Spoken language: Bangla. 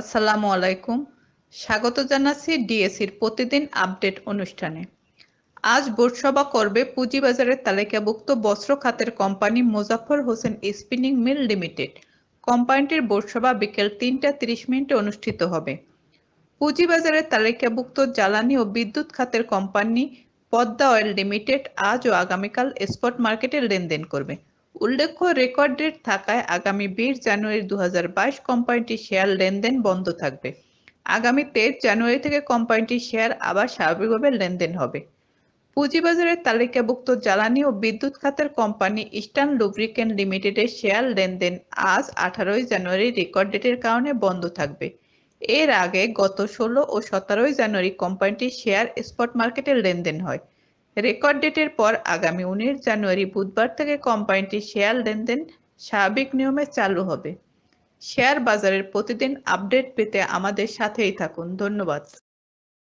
আসসালামু আলাইকুম স্বাগত জানাচ্ছি ডিএসির প্রতিদিন আপডেট অনুষ্ঠানে আজ বোর্ডসভা করবে পুঁজিবাজারের তালিকাভুক্ত বস্ত্র খাতের company Mozaffar Hossain spinning mill limited কোম্পানিটির বোর্ডসভা বিকেল তিনটা তিরিশ মিনিটে অনুষ্ঠিত হবে পুঁজিবাজারের তালিকাভুক্ত জ্বালানি ও বিদ্যুৎ খাতের কোম্পানি পদ্মা অয়েল লিমিটেড আজ ও আগামীকাল স্পট মার্কেটে লেনদেন করবে উল্লেখ্য ডেট থাকায় আগামী বিশ জানুয়ারি দু কোম্পানিটির শেয়ার লেনদেন বন্ধ থাকবে আগামী তেইশ জানুয়ারি থেকে কোম্পানিটির শেয়ার আবার স্বাভাবিকভাবে লেনদেন হবে পুঁজিবাজারের তালিকাভুক্ত জ্বালানি ও বিদ্যুৎ খাতের কোম্পানি ইস্টার্ন লুব্রিকেন্ট লিমিটেডের শেয়ার লেনদেন আজ আঠারোই জানুয়ারি রেকর্ড ডেটের কারণে বন্ধ থাকবে এর আগে গত ষোলো ও সতেরোই জানুয়ারি কোম্পানিটির শেয়ার স্পট মার্কেটে লেনদেন হয় রেকর্ড ডেটের পর আগামী উনিশ জানুয়ারি বুধবার থেকে কোম্পানিটির শেয়ার লেনদেন স্বাভাবিক নিয়মে চালু হবে শেয়ার বাজারের প্রতিদিন আপডেট পেতে আমাদের সাথেই থাকুন ধন্যবাদ